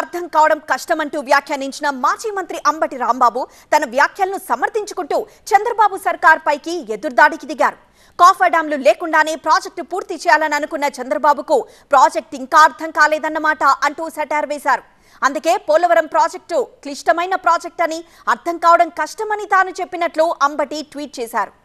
అర్థం కావడం కష్టమంటూ వ్యాఖ్యానించిన మాజీ మంత్రి అంబటి రాంబాబు తన వ్యాఖ్యలను సమర్థించుకుంటూ చంద్రబాబు సర్కార్ పైకి ఎదురుదాడికి దిగారు కాఫర్ డ్యాంలు లేకుండానే ప్రాజెక్టు పూర్తి చేయాలని అనుకున్న చంద్రబాబుకు ప్రాజెక్ట్ ఇంకా అర్థం కాలేదన్నమాట అంటూ సెటార్ వేశారు అందుకే పోలవరం ప్రాజెక్టు క్లిష్టమైన ప్రాజెక్ట్ అని అర్థం కావడం కష్టమని తాను చెప్పినట్లు అంబటి ట్వీట్ చేశారు